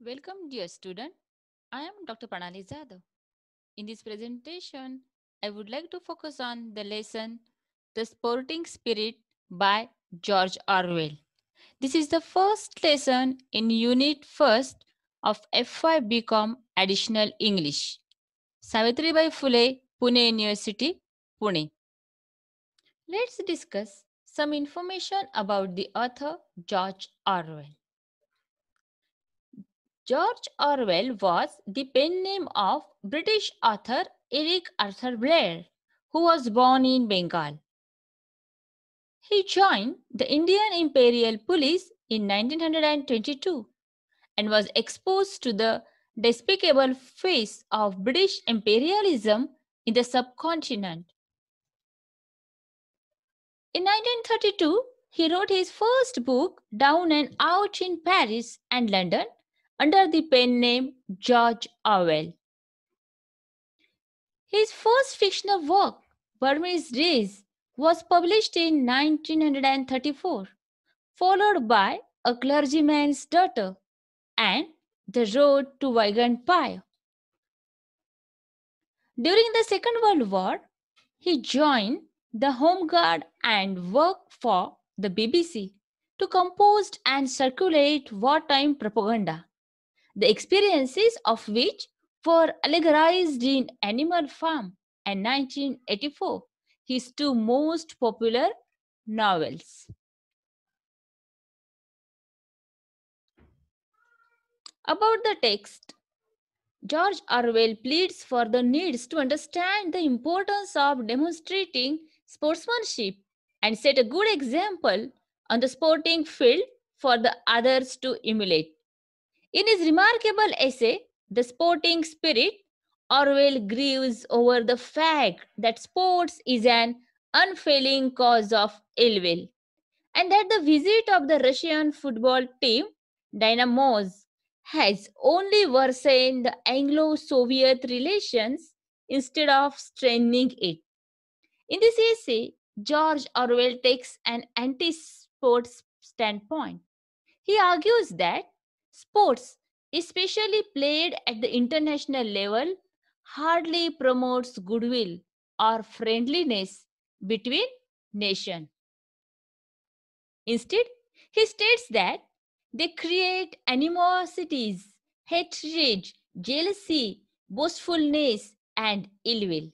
Welcome dear student. I am Dr. Pranali In this presentation, I would like to focus on the lesson The Sporting Spirit by George Orwell. This is the first lesson in Unit 1st of FY BCom Additional English. Savitribai Phule, Pune University, Pune. Let's discuss some information about the author George Orwell. George Orwell was the pen name of British author Eric Arthur Blair, who was born in Bengal. He joined the Indian Imperial Police in 1922 and was exposed to the despicable face of British imperialism in the subcontinent. In 1932, he wrote his first book, Down and Out in Paris and London, under the pen name George Orwell. His first fictional work, Burmese Days, was published in 1934, followed by A Clergyman's Daughter and The Road to Wigan Pie. During the Second World War, he joined the Home Guard and worked for the BBC to compose and circulate wartime propaganda the experiences of which for allegorized in Animal Farm and 1984, his two most popular novels. About the text, George Orwell pleads for the needs to understand the importance of demonstrating sportsmanship and set a good example on the sporting field for the others to emulate. In his remarkable essay, The Sporting Spirit, Orwell grieves over the fact that sports is an unfailing cause of ill will, and that the visit of the Russian football team, Dynamos, has only worsened the Anglo Soviet relations instead of strengthening it. In this essay, George Orwell takes an anti sports standpoint. He argues that Sports, especially played at the international level, hardly promotes goodwill or friendliness between nation. Instead, he states that they create animosities, hatred, jealousy, boastfulness, and ill will.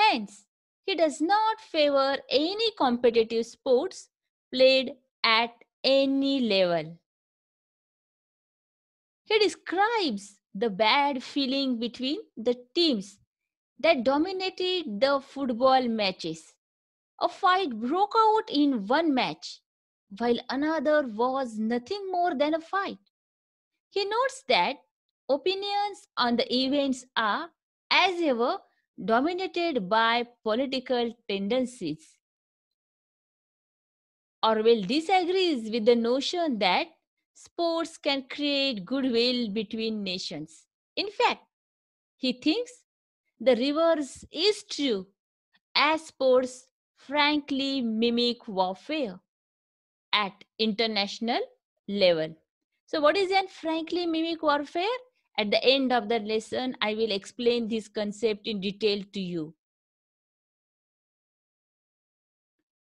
Hence, he does not favor any competitive sports played at any level. He describes the bad feeling between the teams that dominated the football matches. A fight broke out in one match, while another was nothing more than a fight. He notes that opinions on the events are, as ever, dominated by political tendencies. Orwell disagrees with the notion that sports can create goodwill between nations. In fact, he thinks the reverse is true, as sports frankly mimic warfare at international level. So, what is then frankly mimic warfare? At the end of the lesson, I will explain this concept in detail to you.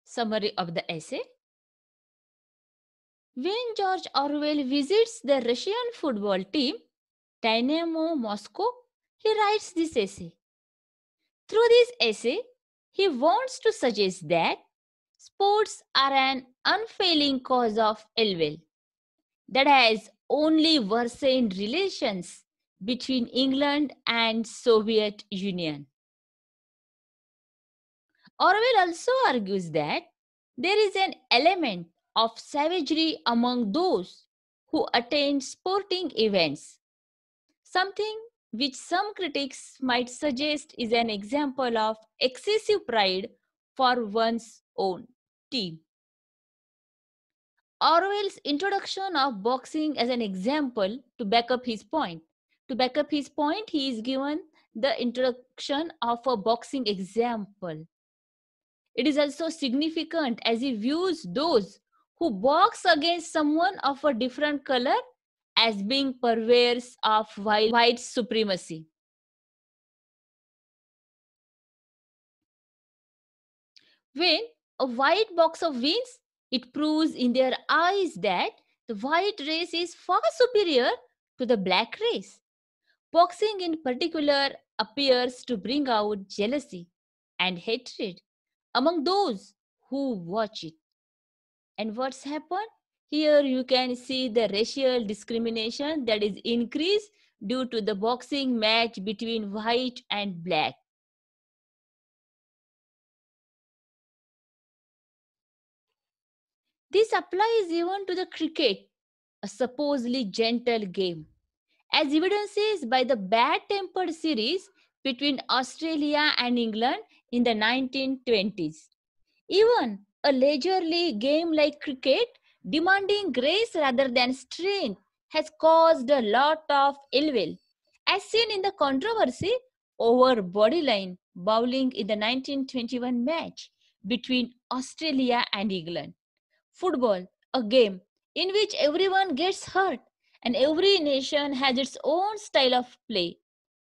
Summary of the essay when George Orwell visits the Russian football team, Dynamo Moscow, he writes this essay. Through this essay, he wants to suggest that sports are an unfailing cause of ill will that has only worsened relations between England and Soviet Union. Orwell also argues that there is an element of savagery among those who attend sporting events, something which some critics might suggest is an example of excessive pride for one's own team. Orwell's introduction of boxing as an example to back up his point. To back up his point, he is given the introduction of a boxing example. It is also significant as he views those who box against someone of a different color as being purveyors of white supremacy. When a white boxer wins, it proves in their eyes that the white race is far superior to the black race. Boxing in particular appears to bring out jealousy and hatred among those who watch it. And what's happened? Here you can see the racial discrimination that is increased due to the boxing match between white and black. This applies even to the cricket, a supposedly gentle game, as evidences by the bad-tempered series between Australia and England in the 1920s. Even a leisurely game like cricket, demanding grace rather than strength, has caused a lot of ill will. As seen in the controversy over bodyline bowling in the 1921 match between Australia and England. Football, a game in which everyone gets hurt and every nation has its own style of play,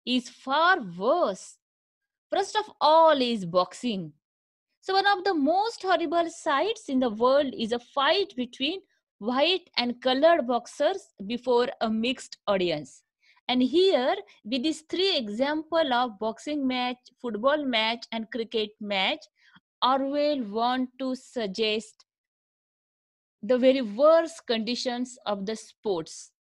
is far worse. First of all is boxing, so one of the most horrible sights in the world is a fight between white and colored boxers before a mixed audience. And here with these three example of boxing match, football match and cricket match, Orwell want to suggest the very worst conditions of the sports.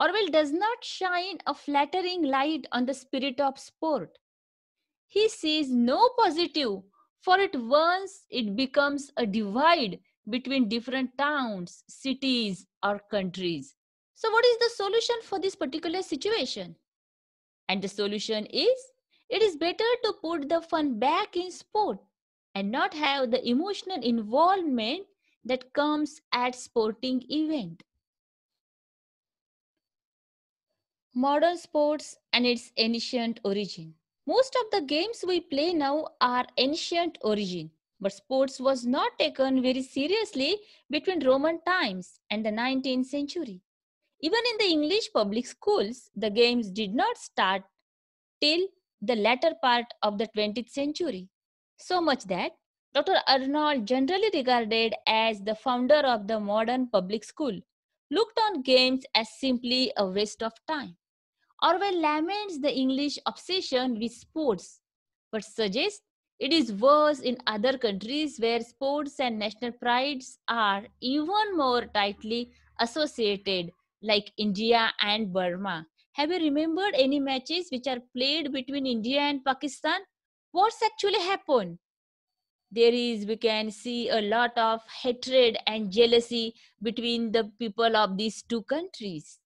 Orwell does not shine a flattering light on the spirit of sport. He sees no positive, for at once it becomes a divide between different towns, cities, or countries. So, what is the solution for this particular situation? And the solution is it is better to put the fun back in sport and not have the emotional involvement that comes at sporting event. Modern sports and its ancient origin. Most of the games we play now are ancient origin, but sports was not taken very seriously between Roman times and the 19th century. Even in the English public schools, the games did not start till the latter part of the 20th century. So much that Dr. Arnold, generally regarded as the founder of the modern public school, looked on games as simply a waste of time. Orwell laments the English obsession with sports, but suggests it is worse in other countries where sports and national prides are even more tightly associated, like India and Burma. Have you remembered any matches which are played between India and Pakistan? What's actually happened? There is, we can see a lot of hatred and jealousy between the people of these two countries.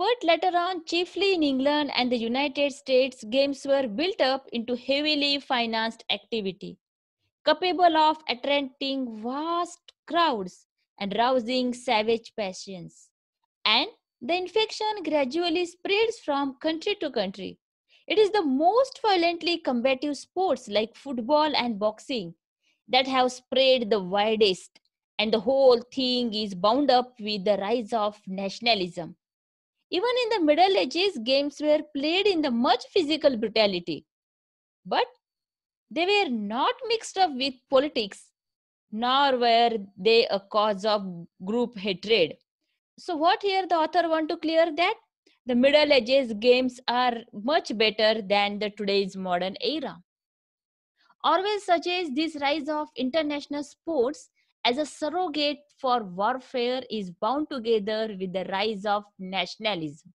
But later on, chiefly in England and the United States, games were built up into heavily financed activity, capable of attracting vast crowds and rousing savage passions. And the infection gradually spreads from country to country. It is the most violently combative sports like football and boxing that have spread the widest, and the whole thing is bound up with the rise of nationalism even in the Middle Ages, games were played in the much physical brutality, but they were not mixed up with politics, nor were they a cause of group hatred. So, what here the author want to clear that the Middle Ages games are much better than the today's modern era. Orwell suggests this rise of international sports as a surrogate for warfare is bound together with the rise of nationalism,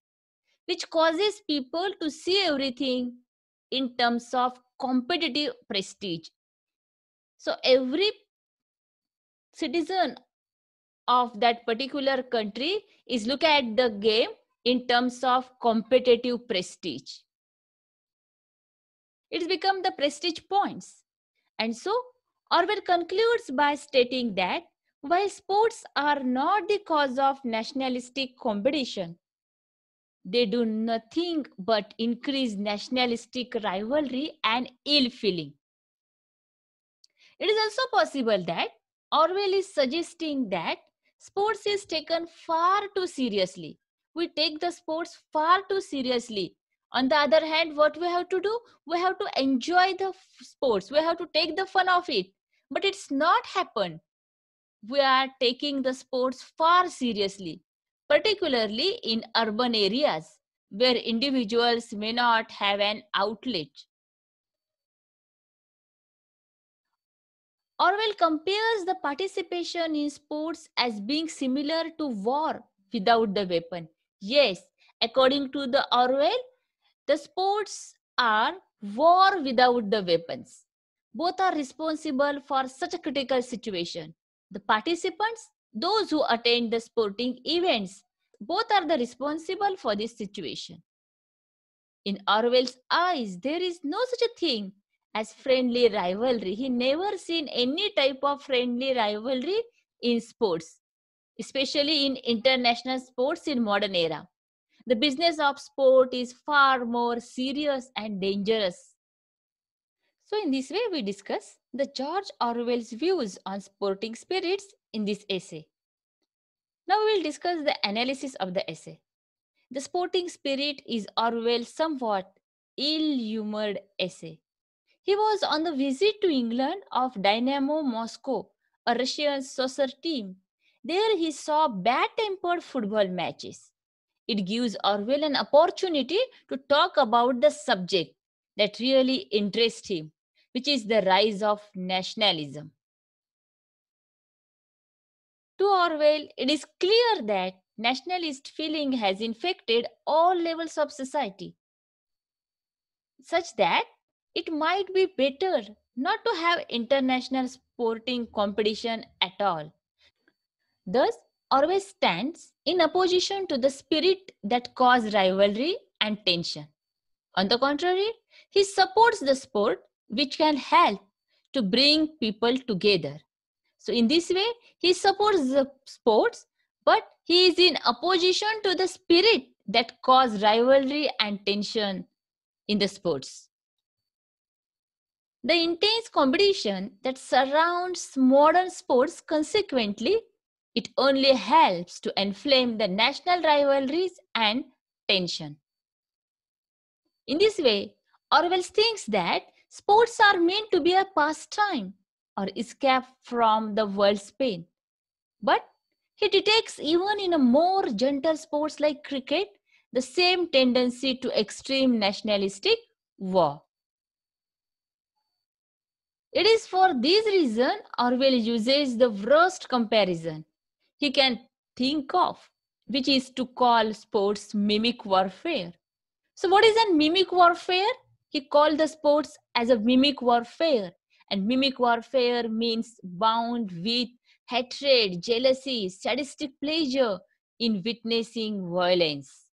which causes people to see everything in terms of competitive prestige. So, every citizen of that particular country is look at the game in terms of competitive prestige. It's become the prestige points. And so Orwell concludes by stating that while sports are not the cause of nationalistic competition, they do nothing but increase nationalistic rivalry and ill feeling. It is also possible that Orwell is suggesting that sports is taken far too seriously. We take the sports far too seriously. On the other hand, what we have to do? We have to enjoy the sports. We have to take the fun of it but it's not happened we are taking the sports far seriously particularly in urban areas where individuals may not have an outlet Orwell compares the participation in sports as being similar to war without the weapon. Yes, according to the Orwell, the sports are war without the weapons both are responsible for such a critical situation. The participants, those who attend the sporting events, both are the responsible for this situation. In Orwell's eyes, there is no such a thing as friendly rivalry. He never seen any type of friendly rivalry in sports, especially in international sports in modern era. The business of sport is far more serious and dangerous so in this way, we discuss the George Orwell's views on sporting spirits in this essay. Now we will discuss the analysis of the essay. The sporting spirit is Orwell's somewhat ill-humored essay. He was on the visit to England of Dynamo Moscow, a Russian soccer team. There he saw bad-tempered football matches. It gives Orwell an opportunity to talk about the subject that really interests him which is the rise of nationalism. To Orwell, it is clear that nationalist feeling has infected all levels of society, such that it might be better not to have international sporting competition at all. Thus, Orwell stands in opposition to the spirit that cause rivalry and tension. On the contrary, he supports the sport which can help to bring people together. So in this way, he supports the sports, but he is in opposition to the spirit that cause rivalry and tension in the sports. The intense competition that surrounds modern sports consequently, it only helps to inflame the national rivalries and tension. In this way, Orwell thinks that Sports are meant to be a pastime or escape from the world's pain. But he detects even in a more gentle sports like cricket the same tendency to extreme nationalistic war. It is for this reason Orwell uses the worst comparison he can think of, which is to call sports mimic warfare. So, what is a mimic warfare? He called the sports as a mimic warfare. And mimic warfare means bound with hatred, jealousy, sadistic pleasure in witnessing violence.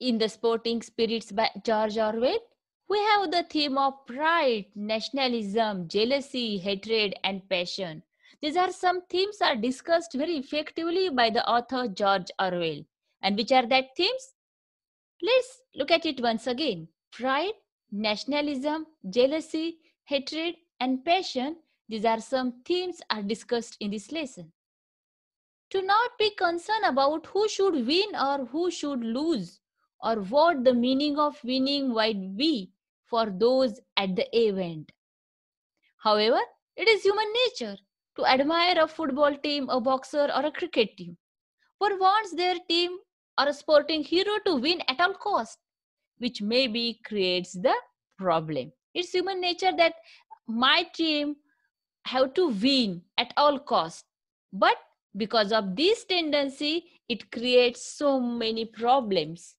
In the Sporting Spirits by George Orwell, we have the theme of pride, nationalism, jealousy, hatred, and passion. These are some themes are discussed very effectively by the author George Orwell. And which are that themes? Let's look at it once again. Pride, nationalism, jealousy, hatred, and passion, these are some themes are discussed in this lesson. To not be concerned about who should win or who should lose, or what the meaning of winning might be for those at the event. However, it is human nature to admire a football team, a boxer, or a cricket team. For once their team or a sporting hero to win at all cost, which maybe creates the problem. It's human nature that my team have to win at all cost. But because of this tendency, it creates so many problems.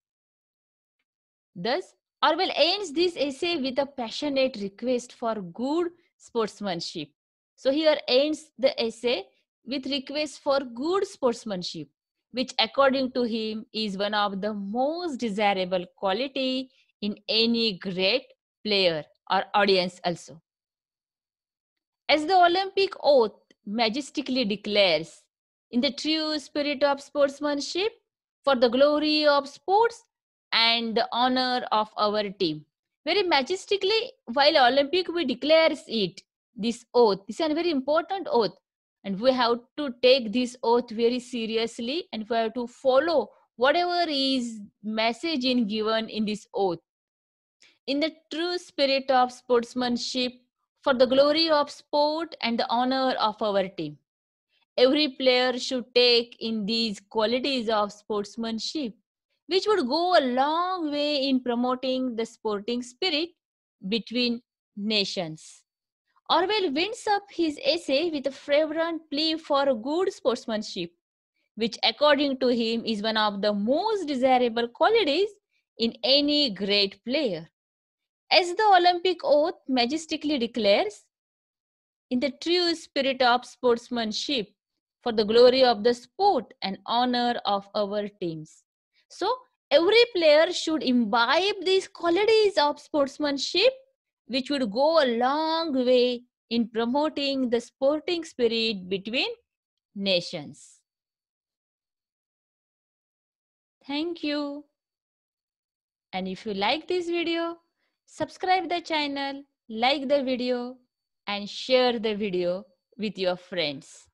Thus, Orwell ends this essay with a passionate request for good sportsmanship. So here ends the essay with request for good sportsmanship which according to him is one of the most desirable quality in any great player or audience also. As the Olympic oath majestically declares, in the true spirit of sportsmanship, for the glory of sports and the honor of our team. Very majestically, while Olympic, we declares it, this oath. This is a very important oath and we have to take this oath very seriously and we have to follow whatever is message in given in this oath in the true spirit of sportsmanship for the glory of sport and the honor of our team every player should take in these qualities of sportsmanship which would go a long way in promoting the sporting spirit between nations Orwell winds up his essay with a fervent plea for good sportsmanship, which, according to him, is one of the most desirable qualities in any great player. As the Olympic oath majestically declares, in the true spirit of sportsmanship, for the glory of the sport and honor of our teams. So, every player should imbibe these qualities of sportsmanship which would go a long way in promoting the sporting spirit between nations. Thank you. And if you like this video, subscribe the channel, like the video and share the video with your friends.